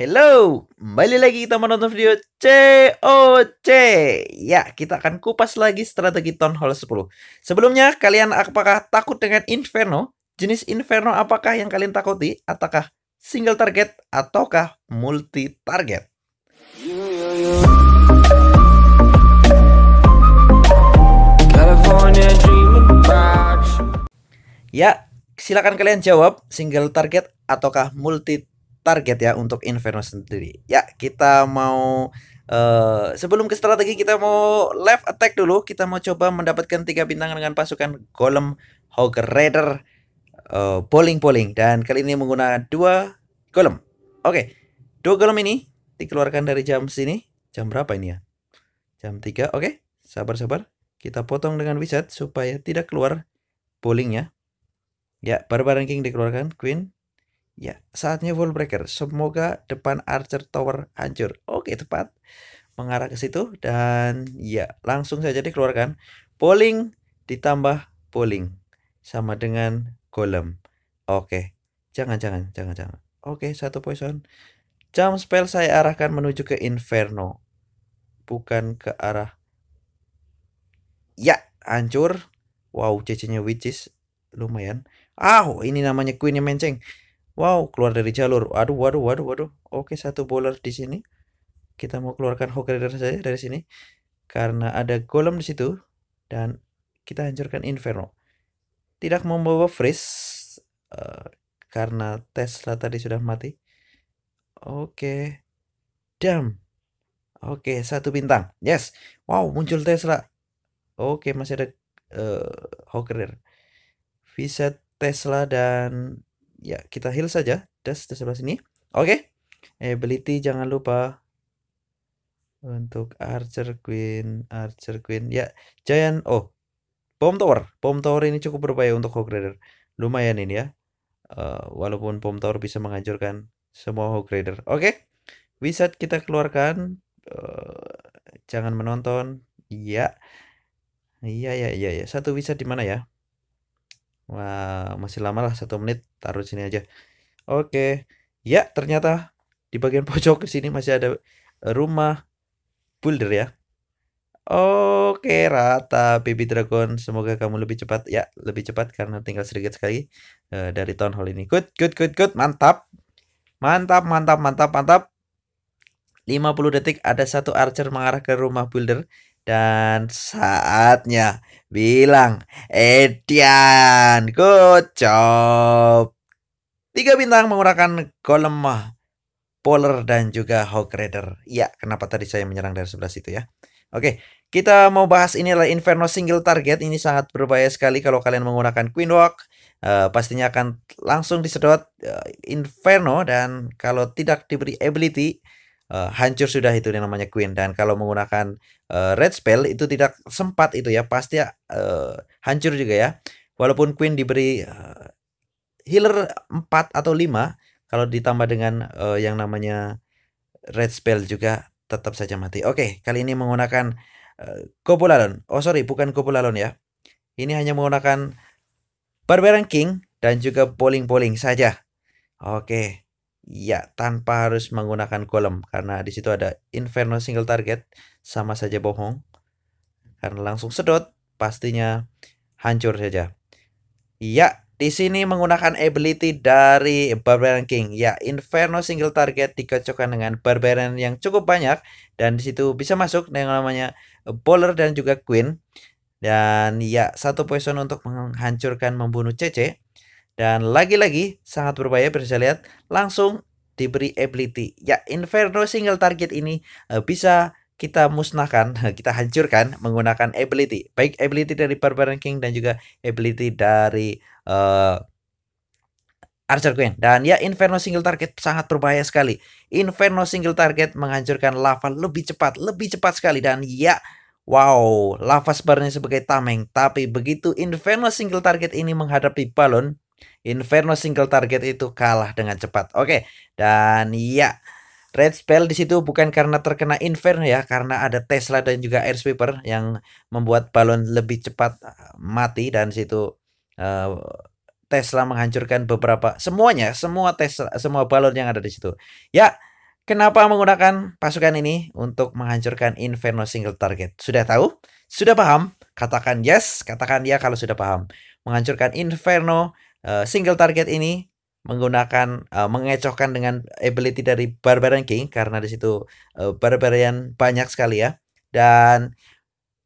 Hello, kembali lagi kita menonton video COC. Ya, kita akan kupas lagi strategi Town Hall 10. Sebelumnya, kalian apakah takut dengan Inferno? Jenis Inferno apakah yang kalian takuti? Ataukah single target ataukah multi target? Ya, silakan kalian jawab single target ataukah multi target ya untuk Inferno sendiri. Ya, kita mau Uh, sebelum ke strategi kita mau left attack dulu kita mau coba mendapatkan tiga bintang dengan pasukan golem Hogger raider poling bowling bowling dan kali ini menggunakan dua golem oke okay. dua golem ini dikeluarkan dari jam sini jam berapa ini ya jam 3 oke okay. sabar sabar kita potong dengan wizard supaya tidak keluar bowlingnya ya barbaran king dikeluarkan queen Ya, saatnya wall breaker. Semoga depan Archer Tower hancur. Oke, tepat. Mengarah ke situ dan ya, langsung saja dikeluarkan. Bowling ditambah bowling sama dengan golem. Oke. Jangan jangan jangan jangan. Oke, satu poison. Jump spell saya arahkan menuju ke Inferno. Bukan ke arah Ya, hancur. Wow, CC-nya witches lumayan. Ah, oh, ini namanya Queen yang menceng. Wow, keluar dari jalur. Aduh, waduh, waduh, waduh. Oke, satu bowler di sini. Kita mau keluarkan Hawk Rider saja dari sini. Karena ada golem di situ. Dan kita hancurkan Inferno. Tidak membawa freeze. Uh, karena Tesla tadi sudah mati. Oke. damn. Oke, satu bintang. Yes. Wow, muncul Tesla. Oke, masih ada uh, eh, Hawk Rider. Tesla dan ya kita heal saja das di sebelah sini oke okay. ability jangan lupa untuk archer queen archer queen ya giant oh pom tower pom tower ini cukup berbahaya untuk hog rider lumayan ini ya uh, walaupun pom tower bisa menghancurkan semua hog rider oke okay. wizard kita keluarkan uh, jangan menonton iya iya iya iya ya. satu wizard di mana ya Wah, masih lama lah satu menit. Taruh sini aja. Oke. Ya, ternyata di bagian pojok sini masih ada eh, rumah builder ya. Oke, rata baby dragon. Semoga kamu lebih cepat ya, lebih cepat karena tinggal sedikit sekali uh, dari town hall ini. Good, good, good, good. Mantap. Mantap, mantap, mantap, mantap. 50 detik ada satu archer mengarah ke rumah builder dan saatnya bilang, Edian, good job. Tiga bintang menggunakan golem Polar dan juga hog Rider. Ya, kenapa tadi saya menyerang dari sebelah situ ya. Oke, kita mau bahas ini adalah Inferno Single Target. Ini sangat berbahaya sekali kalau kalian menggunakan Queen Walk. Uh, pastinya akan langsung disedot uh, Inferno dan kalau tidak diberi ability uh, hancur sudah itu yang namanya queen dan kalau menggunakan uh, red spell itu tidak sempat itu ya pasti uh, hancur juga ya walaupun queen diberi uh, healer 4 atau 5 kalau ditambah dengan uh, yang namanya red spell juga tetap saja mati oke kali ini menggunakan uh, Kopulalon oh sorry bukan Kopulalon ya ini hanya menggunakan barbarian king dan juga polling-polling saja oke okay. Ya, tanpa harus menggunakan kolom karena di situ ada Inferno single target sama saja bohong. Karena langsung sedot, pastinya hancur saja. Ya, di sini menggunakan ability dari Barbarian King. Ya, Inferno single target dikocokkan dengan Barbarian yang cukup banyak dan di situ bisa masuk dengan namanya Bowler dan juga Queen. Dan ya, satu poison untuk menghancurkan membunuh CC dan lagi-lagi sangat berbahaya bisa lihat langsung diberi ability. Ya Inferno single target ini eh, bisa kita musnahkan, kita hancurkan menggunakan ability. Baik ability dari Barbarian King dan juga ability dari uh, Archer Queen. Dan ya Inferno single target sangat berbahaya sekali. Inferno single target menghancurkan lava lebih cepat, lebih cepat sekali dan ya Wow, lava sebarnya sebagai tameng, tapi begitu Inferno single target ini menghadapi balon, Inferno single target itu kalah dengan cepat. Oke, dan ya Red Spell di situ bukan karena terkena Inferno ya, karena ada Tesla dan juga Air Sweeper yang membuat balon lebih cepat eh, mati dan situ uh, Tesla menghancurkan beberapa semuanya, semua Tesla, semua balon yang ada di situ. Ya, kenapa menggunakan pasukan ini untuk menghancurkan Inferno single target? Sudah tahu? Sudah paham? Katakan yes, katakan ya kalau sudah paham. Menghancurkan Inferno Eh, single target ini menggunakan uh, mengecohkan dengan ability dari Barbarian King karena di situ uh, Barbarian banyak sekali ya. Dan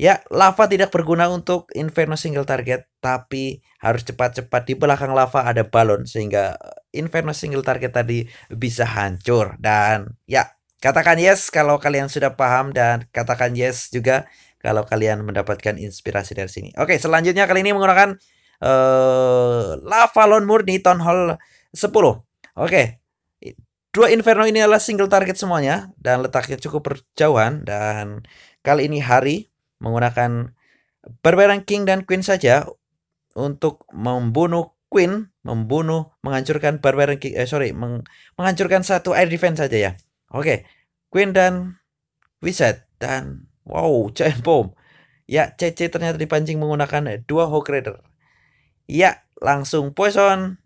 ya lava tidak berguna untuk Inferno single target tapi harus cepat-cepat di belakang lava ada balon sehingga Inferno single target tadi bisa hancur dan ya katakan yes kalau kalian sudah paham dan katakan yes juga kalau kalian mendapatkan inspirasi dari sini. Oke, selanjutnya kali ini menggunakan uh, eh, Lavalon murni Town Hall 10. Oke. Okay. Dua Inferno ini adalah single target semuanya dan letaknya cukup berjauhan dan kali ini Hari menggunakan Barbarian King dan Queen saja untuk membunuh Queen, membunuh, menghancurkan Barbarian King, eh sorry, meng menghancurkan satu air defense saja ya. Oke, okay. Queen dan Wizard dan wow, Giant Bomb. Ya, CC ternyata dipancing menggunakan dua Hawk Rider. Ya, langsung poison.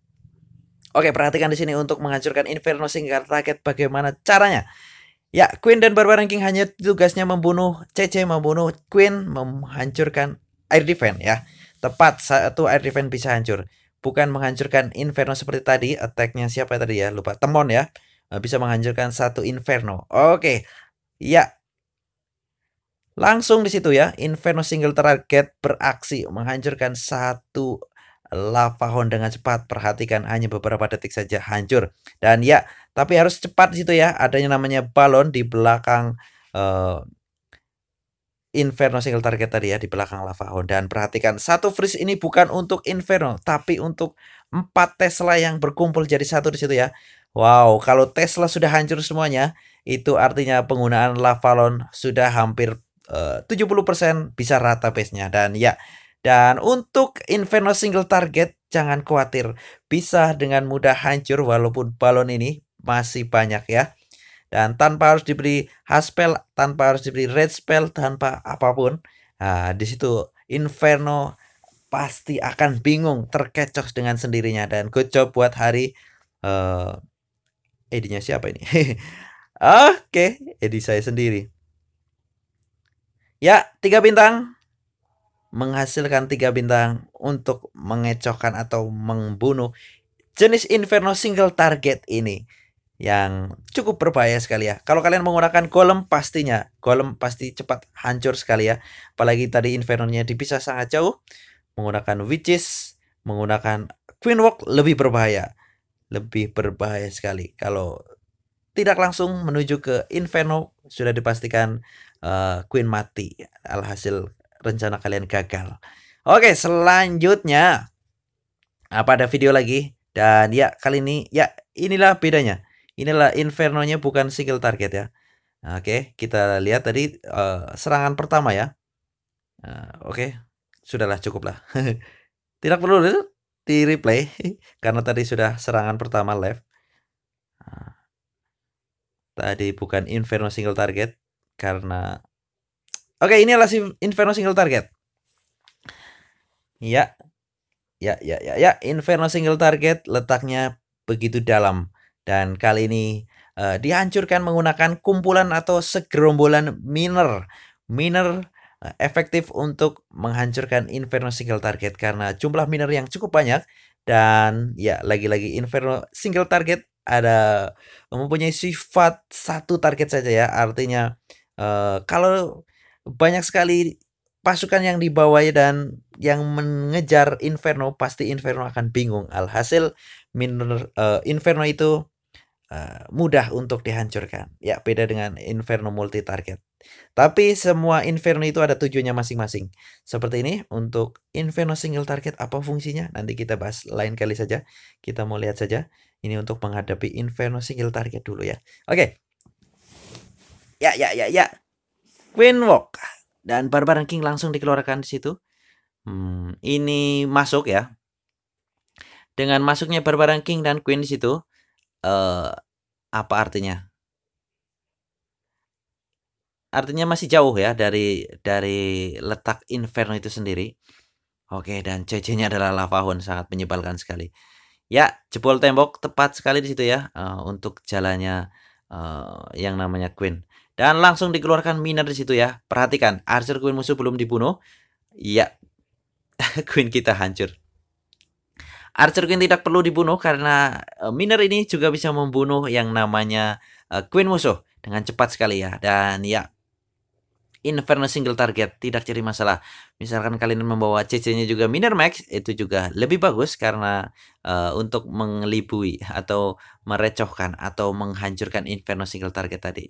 Oke, perhatikan di sini untuk menghancurkan Inferno Single Target bagaimana caranya. Ya, Queen dan Barbarian King hanya tugasnya membunuh CC, membunuh Queen, menghancurkan air defense ya. Tepat satu air defense bisa hancur. Bukan menghancurkan Inferno seperti tadi, attacknya siapa tadi ya? Lupa, Temon ya. Eh, bisa menghancurkan satu Inferno. Oke, ya. Langsung di situ ya, Inferno single target beraksi menghancurkan satu lava dengan cepat. Perhatikan hanya beberapa detik saja hancur. Dan ya, tapi harus cepat situ ya. Adanya namanya balon di belakang uh, Inferno single target tadi ya di belakang lava dan perhatikan satu freeze ini bukan untuk Inferno tapi untuk empat Tesla yang berkumpul jadi satu di situ ya. Wow, kalau Tesla sudah hancur semuanya, itu artinya penggunaan Lavalon sudah hampir eh, uh, 70% bisa rata base-nya dan ya dan untuk Inferno single target, jangan khawatir, bisa dengan mudah hancur walaupun balon ini masih banyak ya. Dan tanpa harus diberi hard spell, tanpa harus diberi red spell, tanpa apapun. Nah, di situ Inferno pasti akan bingung, terkecoh dengan sendirinya. Dan good job buat hari uh, edinya siapa ini? Oke, okay, edi saya sendiri. Ya, tiga bintang menghasilkan tiga bintang untuk mengecohkan atau membunuh jenis Inferno single target ini yang cukup berbahaya sekali ya. Kalau kalian menggunakan golem pastinya, golem pasti cepat hancur sekali ya. Apalagi tadi Inferno-nya dipisah sangat jauh. Menggunakan Witches, menggunakan Queen Walk lebih berbahaya. Lebih berbahaya sekali. Kalau tidak langsung menuju ke Inferno sudah dipastikan uh, Queen mati. Alhasil rencana kalian gagal. Oke, selanjutnya apa ada video lagi? Dan ya kali ini ya inilah bedanya. Inilah inferno bukan single target ya. Oke, kita lihat tadi uh, serangan pertama ya. Uh, Oke, sudahlah cukuplah. Tidak perlu eh, di replay karena tadi sudah serangan pertama live. Ah, tadi bukan Inferno single target karena Oke, ini adalah si Inferno single target. Ya. Ya, ya, ya, ya. Inferno single target letaknya begitu dalam dan kali ini uh, dihancurkan menggunakan kumpulan atau segerombolan miner. Miner uh, efektif untuk menghancurkan Inferno single target karena jumlah miner yang cukup banyak dan ya lagi-lagi Inferno single target ada mempunyai sifat satu target saja ya. Artinya uh, kalau banyak sekali pasukan yang dibawa dan yang mengejar Inferno pasti Inferno akan bingung. Alhasil minor, uh, Inferno itu uh, mudah untuk dihancurkan. Ya beda dengan Inferno multi target. Tapi semua Inferno itu ada tujuannya masing-masing. Seperti ini untuk Inferno single target apa fungsinya? Nanti kita bahas lain kali saja. Kita mau lihat saja. Ini untuk menghadapi Inferno single target dulu ya. Oke. Okay. Ya ya ya ya. Queen walk dan Barbara king langsung dikeluarkan di situ. Hmm, ini masuk ya. Dengan masuknya Barbara king dan Queen di situ, uh, apa artinya? Artinya masih jauh ya dari dari letak Inferno itu sendiri. Oke, dan CC-nya adalah Lava Hound sangat menyebalkan sekali. Ya, jebol tembok tepat sekali di situ ya uh, untuk jalannya uh, yang namanya Queen. Dan langsung dikeluarkan miner di situ ya. Perhatikan, Archer Queen musuh belum dibunuh. Iya, Queen kita hancur. Archer Queen tidak perlu dibunuh karena eh, miner ini juga bisa membunuh yang namanya eh, Queen musuh dengan cepat sekali ya. Dan ya, Inferno single target tidak jadi masalah. Misalkan kalian membawa CC-nya juga Miner Max itu juga lebih bagus karena uh, untuk mengelibui atau merecohkan atau menghancurkan Inferno single target tadi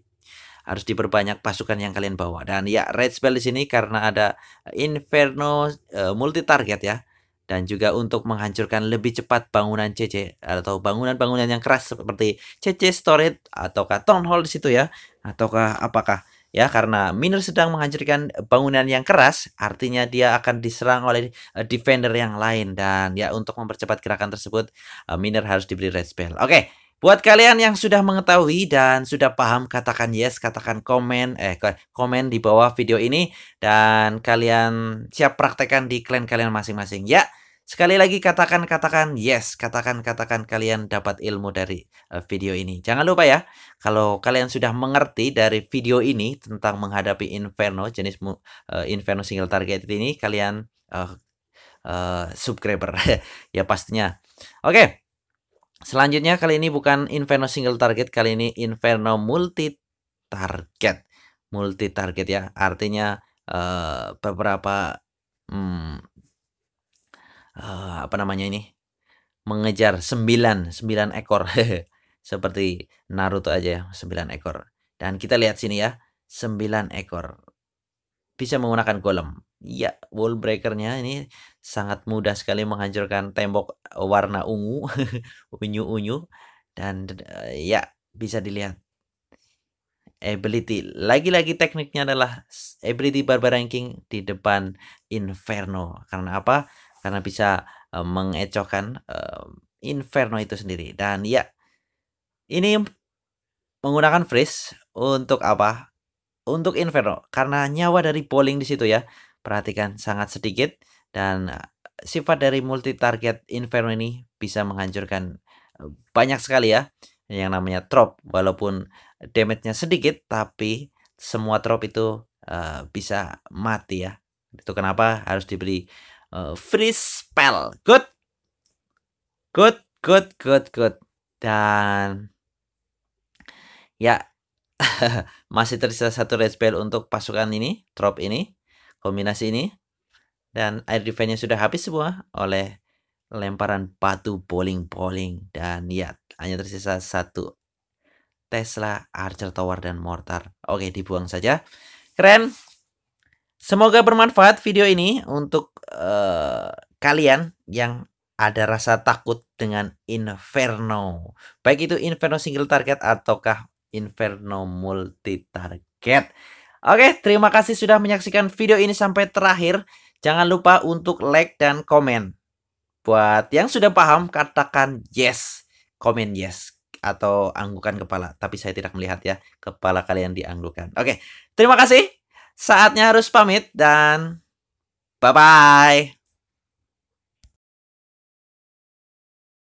harus diperbanyak pasukan yang kalian bawa. Dan ya red spell di sini karena ada Inferno uh, eh, multi target ya dan juga untuk menghancurkan lebih cepat bangunan CC atau bangunan-bangunan yang keras seperti CC storage ataukah town hall di situ ya ataukah apakah ya karena miner sedang menghancurkan bangunan yang keras artinya dia akan diserang oleh eh, defender yang lain dan ya untuk mempercepat gerakan tersebut uh, miner harus diberi red spell. Oke, okay. Buat kalian yang sudah mengetahui dan sudah paham, katakan yes, katakan komen, eh komen di bawah video ini dan kalian siap praktekan di klien kalian masing-masing. Ya, sekali lagi katakan katakan yes, katakan katakan kalian dapat ilmu dari eh, video ini. Jangan lupa ya, kalau kalian sudah mengerti dari video ini tentang menghadapi inferno jenis uh, inferno single target ini, kalian uh, uh, subscriber ya pastinya. Oke. Okay. Selanjutnya kali ini bukan Inferno single target, kali ini Inferno multi target. Multi target ya, artinya uh, beberapa hmm, uh, apa namanya ini? mengejar 9, 9 ekor. Seperti Naruto aja ya, 9 ekor. Dan kita lihat sini ya, 9 ekor. Bisa menggunakan golem ya wall breakernya ini sangat mudah sekali menghancurkan tembok eh, warna ungu unyu-unyu dan uh, ya bisa dilihat ability lagi-lagi tekniknya adalah ability barbar ranking di depan inferno karena apa karena bisa uh, mengecohkan uh, inferno itu sendiri dan ya ini menggunakan freeze untuk apa untuk inferno karena nyawa dari polling di situ ya Perhatikan sangat sedikit dan eh, sifat dari multi target inferno ini bisa menghancurkan eh, banyak sekali ya yang namanya trop walaupun damage-nya sedikit tapi semua trop itu uh, bisa mati ya. Itu kenapa harus diberi uh, free spell. Good. Good, good, good, good. Dan ya masih tersisa satu red spell untuk pasukan ini, trop ini kombinasi ini. Dan air defense-nya sudah habis semua oleh lemparan batu bowling-bowling. Dan ya, hanya tersisa satu Tesla, Archer Tower, dan Mortar. Oke, dibuang saja. Keren. Semoga bermanfaat video ini untuk uh, kalian yang ada rasa takut dengan Inferno. Baik itu Inferno single target ataukah Inferno multi target. Oke, terima kasih sudah menyaksikan video ini sampai terakhir. Jangan lupa untuk like dan komen. Buat yang sudah paham, katakan yes. Komen yes. Atau anggukan kepala. Tapi saya tidak melihat ya, kepala kalian dianggukan. Oke, terima kasih. Saatnya harus pamit dan bye-bye.